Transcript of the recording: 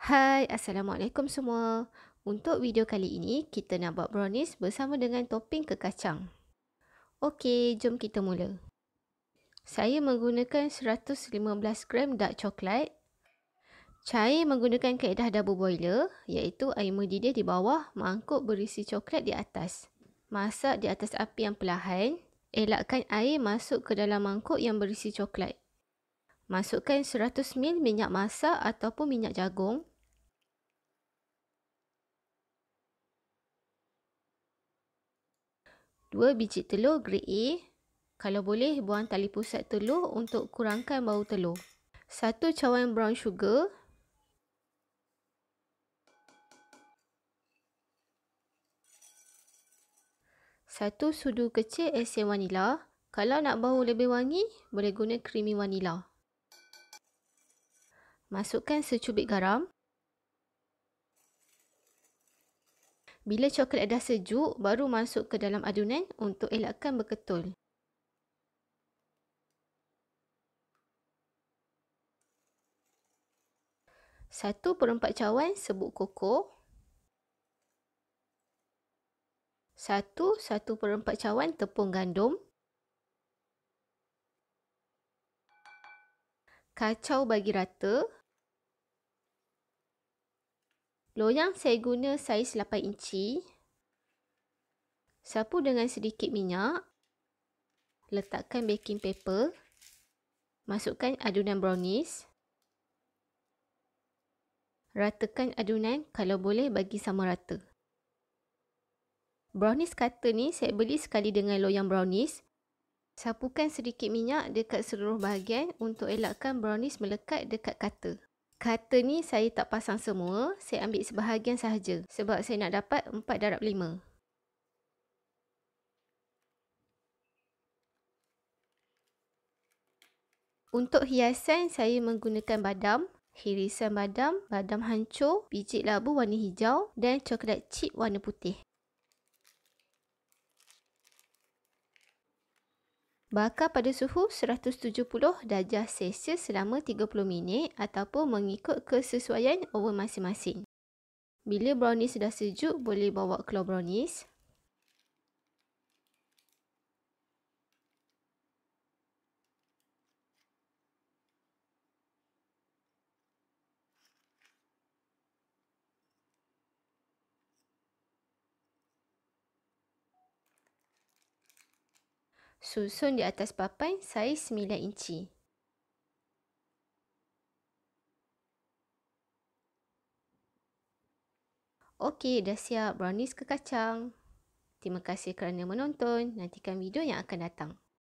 Hai, Assalamualaikum semua. Untuk video kali ini, kita nak buat brownies bersama dengan topping kekacang. kacang. Okey, jom kita mula. Saya menggunakan 115 gram dark coklat. Cair menggunakan kaedah double boiler, iaitu air mendidih di bawah, mangkuk berisi coklat di atas. Masak di atas api yang perlahan, elakkan air masuk ke dalam mangkuk yang berisi coklat. Masukkan 100 ml minyak masak ataupun minyak jagung dua biji telur grade A. Kalau boleh, buang tali pusat telur untuk kurangkan bau telur. satu cawan brown sugar. satu sudu kecil esen vanila. Kalau nak bau lebih wangi, boleh guna creamy vanila. Masukkan secubit garam. Bila coklat dah sejuk, baru masuk ke dalam adunan untuk elakkan berketul. Satu perempat cawan sebut koko. Satu, satu perempat cawan tepung gandum. Kacau bagi rata. Kacau bagi rata. Loyang saya guna saiz 8 inci. Sapu dengan sedikit minyak. Letakkan baking paper. Masukkan adunan brownies. Ratakan adunan kalau boleh bagi sama rata. Brownies cutter ni saya beli sekali dengan loyang brownies. Sapukan sedikit minyak dekat seluruh bahagian untuk elakkan brownies melekat dekat cutter. Kata ni saya tak pasang semua, saya ambil sebahagian sahaja sebab saya nak dapat 4 darab 5. Untuk hiasan, saya menggunakan badam, hirisan badam, badam hancur, biji labu warna hijau dan coklat chip warna putih. Bakar pada suhu 170 darjah Celsius selama 30 minit ataupun mengikut kesesuaian oven masing-masing. Bila brownies sudah sejuk, boleh bawa keluar brownies. susun di atas papan saiz 9 inci. Okey, dah siap brownies ke kacang. Terima kasih kerana menonton. Nantikan video yang akan datang.